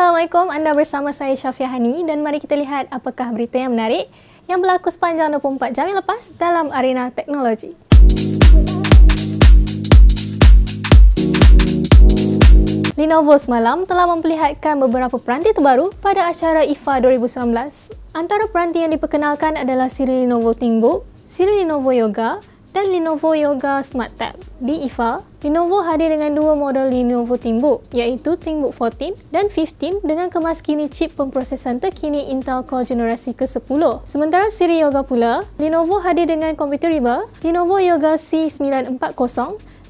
Assalamualaikum, anda bersama saya Syafiah Hani dan mari kita lihat apakah berita yang menarik yang berlaku sepanjang 24 jam yang lepas dalam arena teknologi. Lenovo semalam telah memperlihatkan beberapa peranti terbaru pada acara IFA 2019. Antara peranti yang diperkenalkan adalah siri Lenovo ThinkBook, siri Lenovo Yoga, dan Lenovo Yoga Smart Tab. Di IFA, Lenovo hadir dengan dua model Lenovo ThinkBook iaitu ThinkBook 14 dan 15 dengan kemas kini chip pemprosesan terkini Intel Core generasi ke-10. Sementara siri Yoga pula, Lenovo hadir dengan komputer riba Lenovo Yoga C940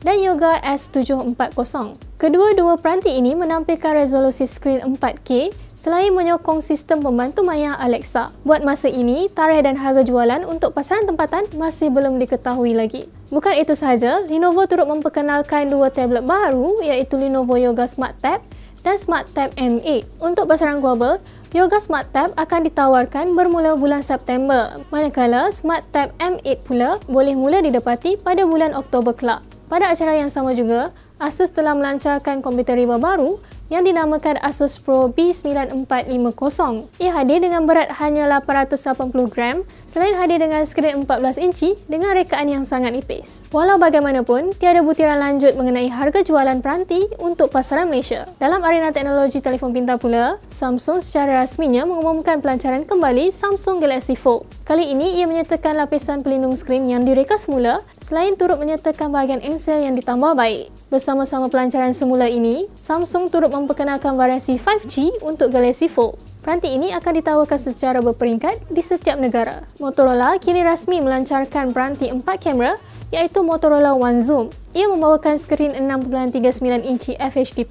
dan Yoga S740. Kedua-dua peranti ini menampilkan resolusi skrin 4K selain menyokong sistem pembantu maya Alexa. Buat masa ini, tarikh dan harga jualan untuk pasaran tempatan masih belum diketahui lagi. Bukan itu sahaja, Lenovo turut memperkenalkan dua tablet baru iaitu Lenovo Yoga Smart Tab dan Smart Tab M8. Untuk pasaran global, Yoga Smart Tab akan ditawarkan bermula bulan September, manakala Smart Tab M8 pula boleh mula didapati pada bulan Oktober kelak. Pada acara yang sama juga, Asus telah melancarkan komputer riba baru yang dinamakan Asus Pro B9450. Ia hadir dengan berat hanya 880 gram selain hadir dengan skrin 14 inci dengan rekaan yang sangat nipis. Walau bagaimanapun, tiada butiran lanjut mengenai harga jualan peranti untuk pasaran Malaysia. Dalam arena teknologi telefon pintar pula, Samsung secara rasminya mengumumkan pelancaran kembali Samsung Galaxy Fold. Kali ini ia menyertakan lapisan pelindung skrin yang direka semula selain turut menyertakan bahagian engsel yang ditambah baik. Bersama-sama pelancaran semula ini, Samsung turut memperkenalkan variasi 5G untuk Galaxy Fold. Peranti ini akan ditawarkan secara berperingkat di setiap negara. Motorola kini rasmi melancarkan peranti 4 kamera iaitu Motorola One Zoom. Ia membawakan skrin 6.39 inci FHD+,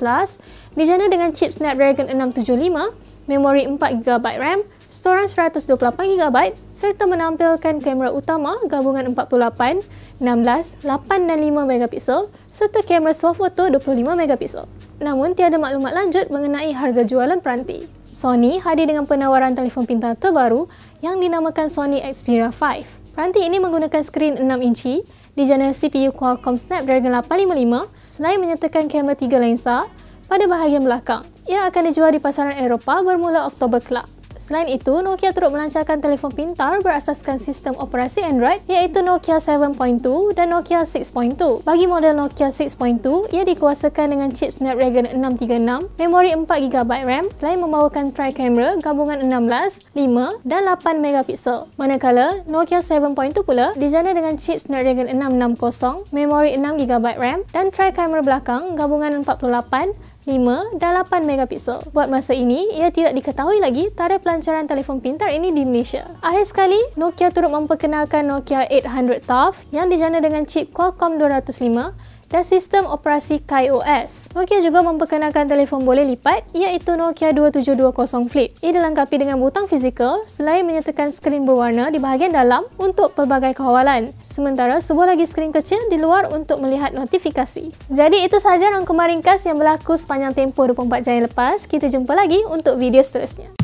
dijana dengan chip Snapdragon 675, memori 4GB RAM, storan 128GB serta menampilkan kamera utama gabungan 48, 16, 8 dan 5MP serta kamera soft 25MP. Namun, tiada maklumat lanjut mengenai harga jualan peranti. Sony hadir dengan penawaran telefon pintar terbaru yang dinamakan Sony Xperia 5. Peranti ini menggunakan skrin 6 inci dijana CPU Qualcomm Snapdragon 855 selain menyertakan kamera 3 lensa pada bahagian belakang. Ia akan dijual di pasaran Eropah bermula Oktober kelak. Selain itu, Nokia turut melancarkan telefon pintar berasaskan sistem operasi Android iaitu Nokia 7.2 dan Nokia 6.2. Bagi model Nokia 6.2, ia dikuasakan dengan chip Snapdragon 636, memori 4GB RAM selain membawakan tri-camera gabungan 16, 5 dan 8MP. Manakala, Nokia 7.2 pula dijana dengan chip Snapdragon 660, memori 6GB RAM dan tri-camera belakang gabungan 48, 5 dan 8 megapiksel. Buat masa ini, ia tidak diketahui lagi tarikh pelancaran telefon pintar ini di Malaysia. Akhir sekali, Nokia turut memperkenalkan Nokia 800 Tough yang dijana dengan chip Qualcomm 205 dan sistem operasi KaiOS. Nokia juga memperkenalkan telefon boleh lipat iaitu Nokia 2720 Flip. Ia dilengkapi dengan butang fizikal selain menyertakan skrin berwarna di bahagian dalam untuk pelbagai kawalan. Sementara sebuah lagi skrin kecil di luar untuk melihat notifikasi. Jadi itu sahaja rangkuman ringkas yang berlaku sepanjang tempoh 24 jam yang lepas. Kita jumpa lagi untuk video seterusnya.